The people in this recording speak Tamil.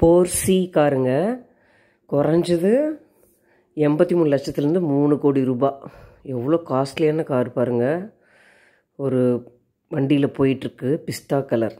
ஃபோர் சி காருங்க குறைஞ்சது எண்பத்தி மூணு லட்சத்துலேருந்து மூணு கோடி ரூபா எவ்வளோ காஸ்ட்லியான கார் பாருங்கள் ஒரு வண்டியில் போயிட்டுருக்கு பிஸ்தா கலர்